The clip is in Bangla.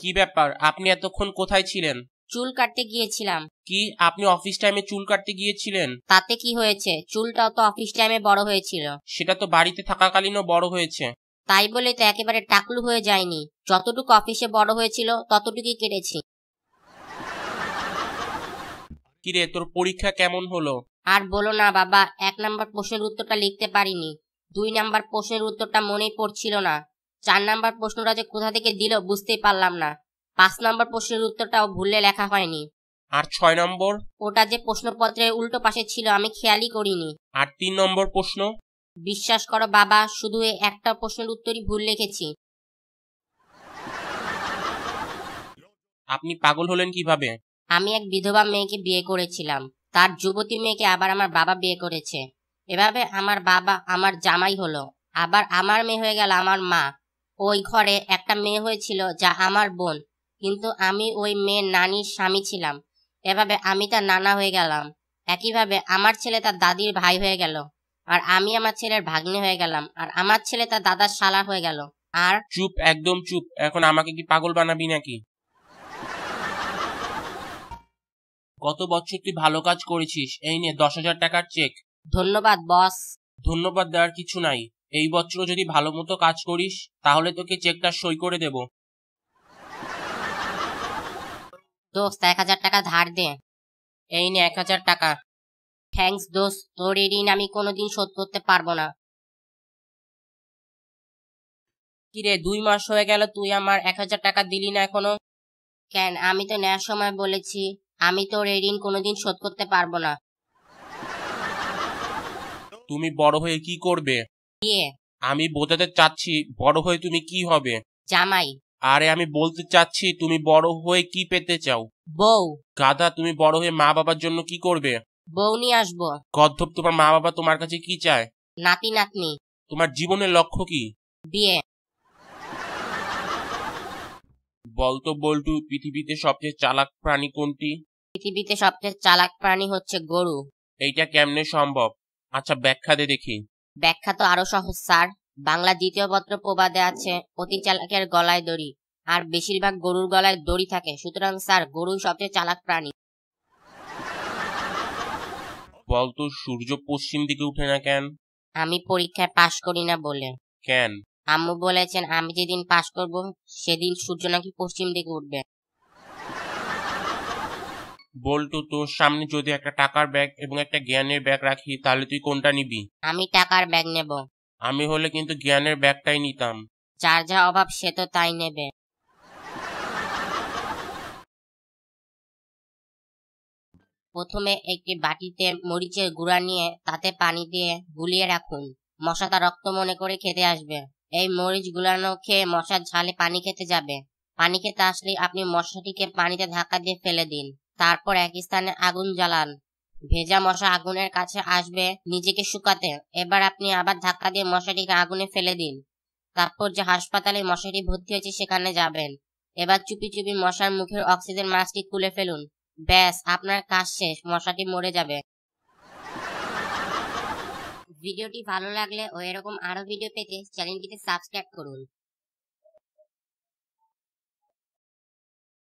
কি ব্যাপার আপনি এতক্ষণ কোথায় ছিলেন চুল কাটতে গিয়েছিলাম কি আপনি অফিস টাইমে চুল কাটতে গিয়েছিলেন তাতে কি হয়েছে চুলটাও তো অফিস টাইমে বড় হয়েছিল সেটা তো বাড়িতে থাকাকালীনও বড় হয়েছে তাই বলে তো একেবারে টাকলু হয়ে যায়নি যতটুকু অফিসে বড় হয়েছিল ততটুকুই কেটেছি কিরে তোর পরীক্ষা কেমন হলো আর বলো না বাবা এক নাম্বার প্রশ্নের উত্তরটা লিখতে পারিনি দুই নাম্বার প্রশ্নের উত্তরটা মনেই পড়ছিল না চার নাম্বার প্রশ্নটা যে কোথা থেকে দিল বুঝতেই পারলাম না পাঁচ নাম্বার প্রশ্নের উত্তরটাও ভুলে লেখা হয়নি আর ছয় নম্বর ওটা যে প্রশ্নপত্রের উল্টো পাশে ছিল আমি খেয়ালই করিনি আর তিন নম্বর প্রশ্ন বিশ্বাস করো বাবা শুধু একটা প্রশ্নের উত্তরই ভুল লিখেছি আপনি পাগল হলেন কিভাবে আমি এক বিধবা মেয়েকে বিয়ে করেছিলাম তার যুবতী মেয়েকে আবার আমার বাবা বিয়ে করেছে এভাবে আমার বাবা আমার জামাই হলো আবার আমার মেয়ে হয়ে গেল আমার মা ওই ঘরে একটা মেয়ে হয়েছিল যা আমার বোন কিন্তু আমি ওই মেয়ের নানির স্বামী ছিলাম এভাবে আমি তার নানা হয়ে গেলাম একইভাবে আমার ছেলে তার দাদির ভাই হয়ে গেল আর আমি আমার ছেলের ভাগ্নে হয়ে গেলাম আর আমার ছেলে তার দাদার শালা হয়ে গেল আর চুপ একদম চুপ এখন আমাকে কি পাগল বানাবি নাকি গত বছর তুই ভালো কাজ করেছিস এই নিয়ে দশ হাজার টাকার চেক ধন্যবাদ বস ধন্যবাদ দেওয়ার কিছু নাই এই বছরও যদি ভালো মতো কাজ করিস তাহলে তোকে চেকটা সই করে দেব দোস্ত এক হাজার টাকা ধার দে এই নে এক হাজার টাকা থ্যাংকস দোস্ত তোর এই ঋণ আমি কোনোদিন শোধ করতে পারবো না কিরে দুই মাস হয়ে গেল তুই আমার এক হাজার টাকা দিলি না এখনো কেন আমি তো নেওয়ার সময় বলেছি আমি তোর এই ঋণ কোনোদিন শোধ করতে পারবো না তুমি বড় হয়ে কি করবে বিয়ে আমি বোঝাতে চাচ্ছি বড় হয়ে তুমি কি হবে জামাই আরে আমি বলতে চাচ্ছি তুমি বড় হয়ে কি পেতে চাও বউ গাধা তুমি বড় হয়ে মা বাবার জন্য কি করবে বউ নিয়ে আসবো কদ্ধপ তোমার মা বাবা তোমার কাছে কি চায় নাতি নাতনি তোমার জীবনের লক্ষ্য কি বিয়ে বলতো বল্টু পৃথিবীতে সবচেয়ে চালাক প্রাণী কোনটি পৃথিবীতে সবচেয়ে চালাক প্রাণী হচ্ছে গরু এইটা কেমনে সম্ভব আচ্ছা ব্যাখ্যা দে দেখি ব্যাখ্যা তো আরো সহজ স্যার বাংলা দ্বিতীয় পত্র প্রবাদে আছে অতি চালাকের গলায় দড়ি আর বেশিরভাগ গরুর গলায় দড়ি থাকে সুতরাং স্যার গরু সবচেয়ে চালাক প্রাণী বলতো সূর্য পশ্চিম দিকে উঠে না কেন আমি পরীক্ষায় পাশ করি না বলে কেন আম্মু বলেছেন আমি যেদিন পাশ করব সেদিন সূর্য নাকি পশ্চিম দিকে উঠবে বলতো তোর সামনে যদি একটা টাকার ব্যাগ এবং একটা জ্ঞানের ব্যাগ রাখি তাহলে তুই কোনটা নিবি আমি টাকার ব্যাগ নেব আমি হলে কিন্তু জ্ঞানের ব্যাগটাই নিতাম যার যা অভাব সে তো তাই নেবে প্রথমে একটি বাটিতে মরিচের গুঁড়া নিয়ে তাতে পানি দিয়ে গুলিয়ে রাখুন মশা তা রক্ত মনে করে খেতে আসবে এই মরিচ গুলানো খেয়ে মশার ঝালে পানি খেতে যাবে পানি খেতে আসলে আপনি মশাটিকে পানিতে ধাক্কা দিয়ে ফেলে দিন তারপর এক স্থানে আগুন জ্বালান ভেজা মশা আগুনের কাছে আসবে নিজেকে শুকাতে এবার আপনি আবার ধাক্কা দিয়ে মশাটিকে আগুনে ফেলে দিন তারপর যে হাসপাতালে মশাটি ভর্তি হয়েছে সেখানে যাবেন এবার চুপি চুপি মশার মুখের অক্সিজেন মাস্কটি খুলে ফেলুন ব্যাস আপনার কাজ শেষ মশাটি মরে যাবে ভিডিওটি ভালো লাগলে ও এরকম আরো ভিডিও পেতে চ্যানেলটিকে সাবস্ক্রাইব করুন